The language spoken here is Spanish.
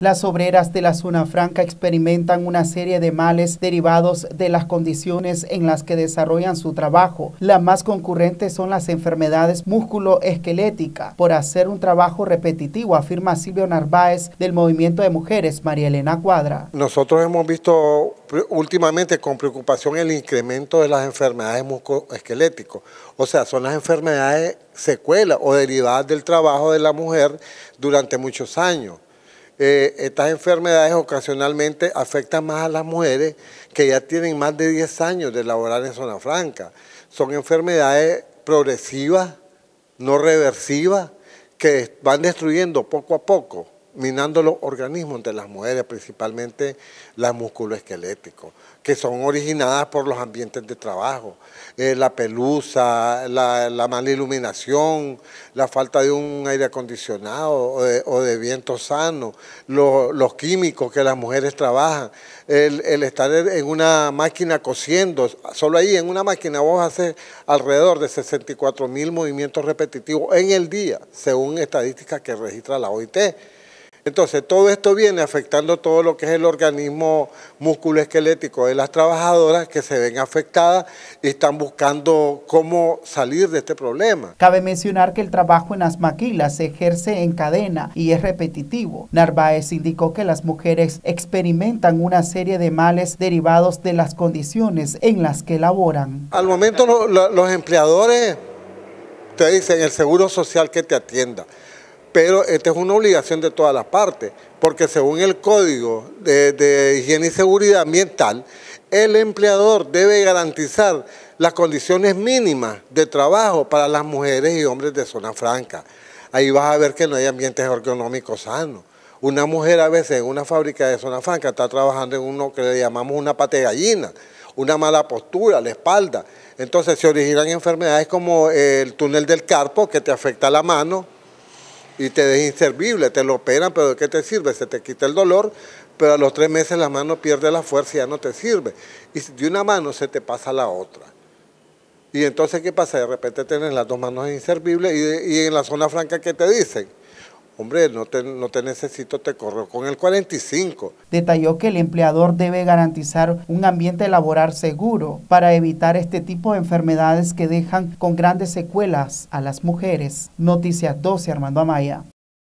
Las obreras de la zona franca experimentan una serie de males derivados de las condiciones en las que desarrollan su trabajo. Las más concurrentes son las enfermedades musculoesqueléticas. por hacer un trabajo repetitivo, afirma Silvio Narváez del Movimiento de Mujeres María Elena Cuadra. Nosotros hemos visto últimamente con preocupación el incremento de las enfermedades musculoesqueléticas. O sea, son las enfermedades secuelas o derivadas del trabajo de la mujer durante muchos años. Eh, estas enfermedades ocasionalmente afectan más a las mujeres que ya tienen más de 10 años de laborar en zona franca. Son enfermedades progresivas, no reversivas, que van destruyendo poco a poco minando los organismos de las mujeres, principalmente las esqueléticos, que son originadas por los ambientes de trabajo, eh, la pelusa, la, mala iluminación, la falta de un aire acondicionado o de, viento sano, los químicos que las mujeres trabajan, el, estar en una máquina cosiendo, solo ahí en una máquina vos haces alrededor de 64 mil movimientos repetitivos en el día, según estadísticas que registra la OIT. Entonces, todo esto viene afectando todo lo que es el organismo musculoesquelético de las trabajadoras que se ven afectadas y están buscando cómo salir de este problema. Cabe mencionar que el trabajo en las maquilas se ejerce en cadena y es repetitivo. Narváez indicó que las mujeres experimentan una serie de males derivados de las condiciones en las que laboran. Al momento los empleadores te dicen el seguro social que te atienda pero esta es una obligación de todas las partes, porque según el Código de, Higiene y Seguridad Ambiental, el empleador debe garantizar las condiciones mínimas de trabajo para las mujeres y hombres de zona franca. Ahí vas a ver que no hay ambientes ergonómicos sanos. Una mujer a veces en una fábrica de zona franca está trabajando en uno que le llamamos una pate gallina, una mala postura, la espalda. Entonces se originan enfermedades como el túnel del carpo que te afecta la mano, y te des inservible, te lo operan, pero ¿de qué te sirve? Se te quita el dolor, pero a los tres meses la mano pierde la fuerza y ya no te sirve. Y de una mano se te pasa a la otra. Y entonces, ¿qué pasa? De repente tienes las dos manos inservibles y, y en la zona franca, ¿qué te dicen? Hombre, no te, necesito, te corro con el 45. Detalló que el empleador debe garantizar un ambiente laboral seguro para evitar este tipo de enfermedades que dejan con grandes secuelas a las mujeres. Noticias 12, Armando Amaya.